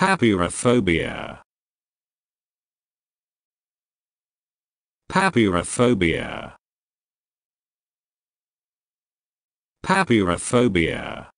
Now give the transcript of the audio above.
Papyrophobia. Papyrophobia. Papyrophobia.